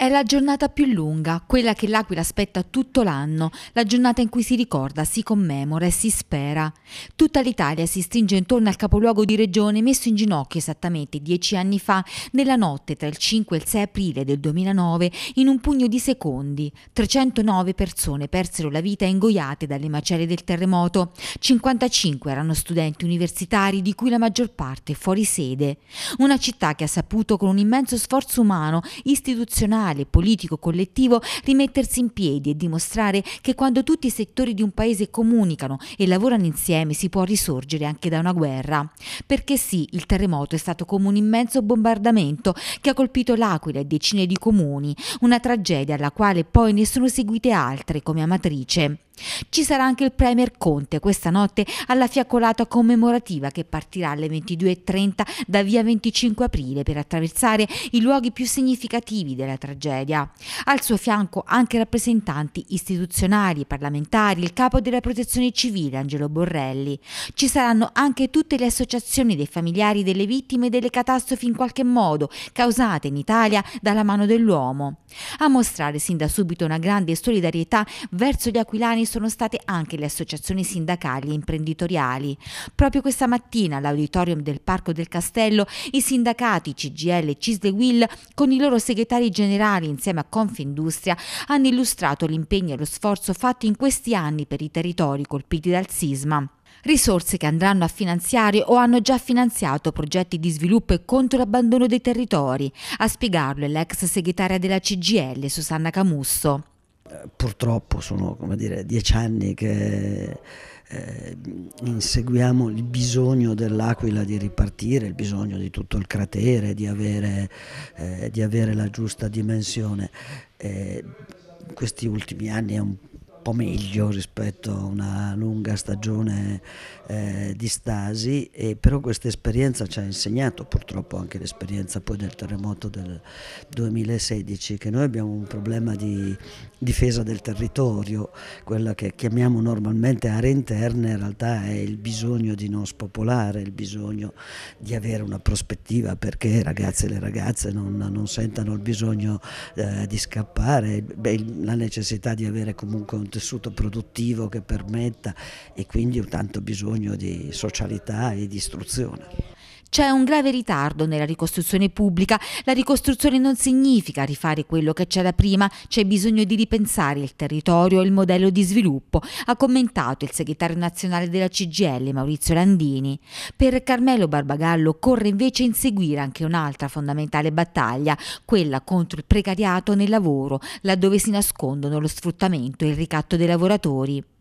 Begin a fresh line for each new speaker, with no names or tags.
È la giornata più lunga, quella che l'Aquila aspetta tutto l'anno, la giornata in cui si ricorda, si commemora e si spera. Tutta l'Italia si stringe intorno al capoluogo di regione messo in ginocchio esattamente dieci anni fa, nella notte tra il 5 e il 6 aprile del 2009, in un pugno di secondi. 309 persone persero la vita ingoiate dalle macerie del terremoto. 55 erano studenti universitari, di cui la maggior parte fuori sede. Una città che ha saputo con un immenso sforzo umano, istituzionale, sociale, politico, collettivo rimettersi in piedi e dimostrare che quando tutti i settori di un paese comunicano e lavorano insieme si può risorgere anche da una guerra. Perché sì, il terremoto è stato come un immenso bombardamento che ha colpito l'Aquila e decine di comuni, una tragedia alla quale poi ne sono seguite altre come Amatrice. Ci sarà anche il Premier Conte questa notte alla fiaccolata commemorativa che partirà alle 22.30 da via 25 aprile per attraversare i luoghi più significativi della tragedia. Al suo fianco anche rappresentanti istituzionali, parlamentari, il capo della protezione civile Angelo Borrelli. Ci saranno anche tutte le associazioni dei familiari delle vittime delle catastrofi in qualche modo causate in Italia dalla mano dell'uomo. A mostrare sin da subito una grande solidarietà verso gli aquilani sono state anche le associazioni sindacali e imprenditoriali. Proprio questa mattina all'auditorium del Parco del Castello i sindacati CGL e CISDEWIL con i loro segretari generali insieme a Confindustria hanno illustrato l'impegno e lo sforzo fatto in questi anni per i territori colpiti dal sisma. Risorse che andranno a finanziare o hanno già finanziato progetti di sviluppo e contro l'abbandono dei territori, a spiegarlo è l'ex segretaria della CGL Susanna Camusso
purtroppo sono dire, dieci anni che eh, inseguiamo il bisogno dell'Aquila di ripartire, il bisogno di tutto il cratere, di avere, eh, di avere la giusta dimensione. Eh, questi ultimi anni è un po' meglio rispetto a una lunga stagione eh, di stasi, e però questa esperienza ci ha insegnato purtroppo anche l'esperienza poi del terremoto del 2016, che noi abbiamo un problema di difesa del territorio, quella che chiamiamo normalmente aree interne, in realtà è il bisogno di non spopolare, il bisogno di avere una prospettiva perché i ragazzi e le ragazze non, non sentano il bisogno eh, di scappare, beh, la necessità di avere comunque un tessuto produttivo che permetta e quindi un tanto bisogno di socialità e di istruzione.
C'è un grave ritardo nella ricostruzione pubblica, la ricostruzione non significa rifare quello che c'era prima, c'è bisogno di ripensare il territorio e il modello di sviluppo, ha commentato il segretario nazionale della CGL Maurizio Landini. Per Carmelo Barbagallo occorre invece inseguire anche un'altra fondamentale battaglia, quella contro il precariato nel lavoro, laddove si nascondono lo sfruttamento e il ricatto dei lavoratori.